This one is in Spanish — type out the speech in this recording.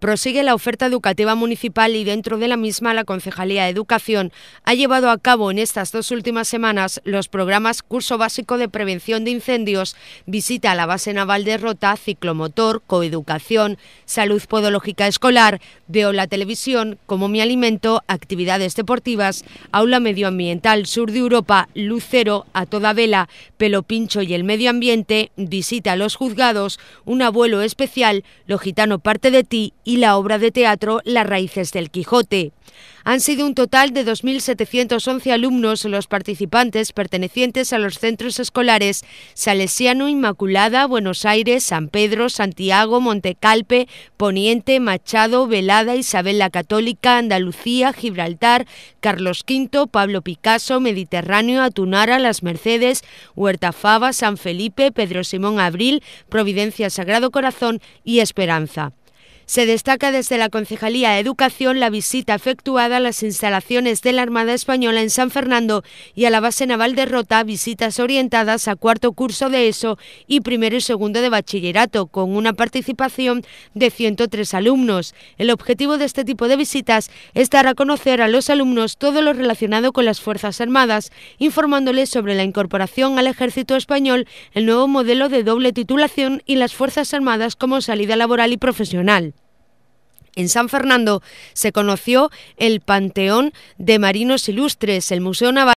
Prosigue la oferta educativa municipal y dentro de la misma la Concejalía de Educación ha llevado a cabo en estas dos últimas semanas los programas Curso Básico de Prevención de Incendios, Visita a la Base Naval de Rota, Ciclomotor, Coeducación, Salud Podológica Escolar, Veo la Televisión, Como Mi Alimento, Actividades Deportivas, Aula Medioambiental Sur de Europa, Lucero, A Toda Vela, Pelo Pincho y el Medio Ambiente, Visita a los Juzgados, Un Abuelo Especial, Lo Gitano Parte de Ti y la obra de teatro Las raíces del Quijote. Han sido un total de 2.711 alumnos los participantes pertenecientes a los centros escolares Salesiano, Inmaculada, Buenos Aires, San Pedro, Santiago, Montecalpe, Poniente, Machado, Velada, Isabel la Católica, Andalucía, Gibraltar, Carlos V, Pablo Picasso, Mediterráneo, Atunara, Las Mercedes, Huerta Fava, San Felipe, Pedro Simón Abril, Providencia Sagrado Corazón y Esperanza. Se destaca desde la Concejalía de Educación la visita efectuada a las instalaciones de la Armada Española en San Fernando y a la base naval de Rota, visitas orientadas a cuarto curso de ESO y primero y segundo de bachillerato, con una participación de 103 alumnos. El objetivo de este tipo de visitas es dar a conocer a los alumnos todo lo relacionado con las Fuerzas Armadas, informándoles sobre la incorporación al ejército español, el nuevo modelo de doble titulación y las Fuerzas Armadas como salida laboral y profesional. En San Fernando se conoció el Panteón de Marinos Ilustres, el Museo Naval